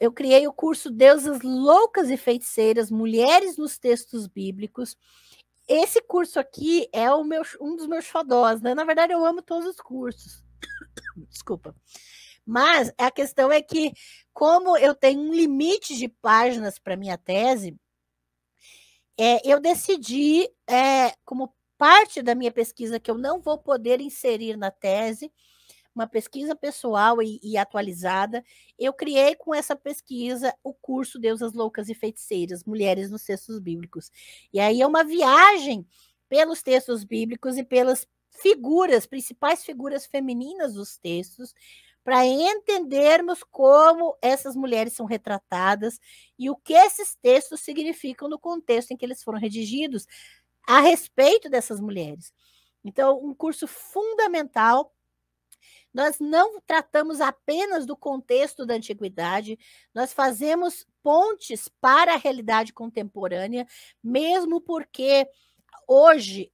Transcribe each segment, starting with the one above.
eu criei o curso Deusas Loucas e Feiticeiras, Mulheres nos Textos Bíblicos. Esse curso aqui é o meu, um dos meus fodós, né? Na verdade, eu amo todos os cursos. Desculpa. Mas a questão é que, como eu tenho um limite de páginas para minha tese, é, eu decidi, é, como parte da minha pesquisa, que eu não vou poder inserir na tese, uma pesquisa pessoal e, e, atualizada. Eu criei com essa pesquisa o curso Deusas Loucas e Feiticeiras, Mulheres nos Textos Bíblicos. E aí é uma viagem pelos textos bíblicos e pelas figuras, principais figuras femininas dos textos, para entendermos como essas mulheres são retratadas e o que esses textos significam no contexto em que eles foram redigidos a respeito dessas mulheres. Então, um curso fundamental nós não tratamos apenas do contexto da antiguidade, nós fazemos pontes para a realidade contemporânea, mesmo porque hoje,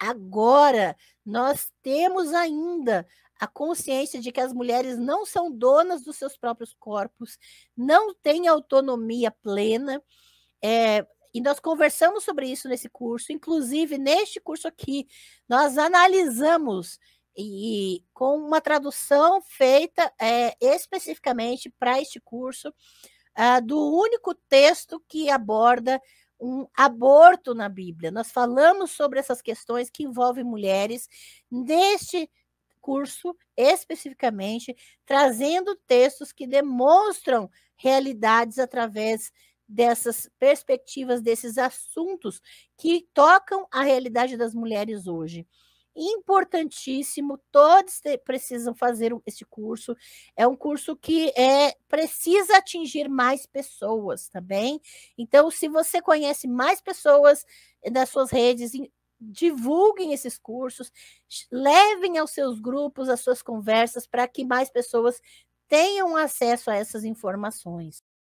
agora, nós temos ainda a consciência de que as mulheres não são donas dos seus próprios corpos, não têm autonomia plena. É, e nós conversamos sobre isso nesse curso, inclusive neste curso aqui, nós analisamos e com uma tradução feita é, especificamente para este curso ah, do único texto que aborda um aborto na Bíblia. Nós falamos sobre essas questões que envolvem mulheres neste curso especificamente, trazendo textos que demonstram realidades através dessas perspectivas, desses assuntos que tocam a realidade das mulheres hoje importantíssimo, todos precisam fazer esse curso. É um curso que é precisa atingir mais pessoas, tá bem? Então, se você conhece mais pessoas eh, das suas redes, divulguem esses cursos, levem aos seus grupos, às suas conversas, para que mais pessoas tenham acesso a essas informações.